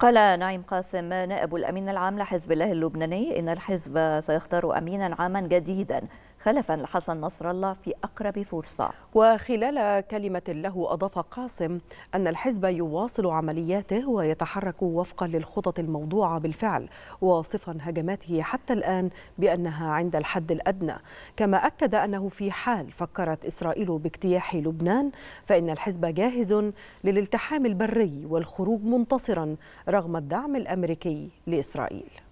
قال نعيم قاسم نائب الأمين العام لحزب الله اللبناني إن الحزب سيختار أمينا عاما جديدا خلفا لحسن نصر الله في أقرب فرصة وخلال كلمة له أضاف قاسم أن الحزب يواصل عملياته ويتحرك وفقا للخطط الموضوعة بالفعل واصفا هجماته حتى الآن بأنها عند الحد الأدنى كما أكد أنه في حال فكرت إسرائيل باجتياح لبنان فإن الحزب جاهز للالتحام البري والخروج منتصرا رغم الدعم الأمريكي لإسرائيل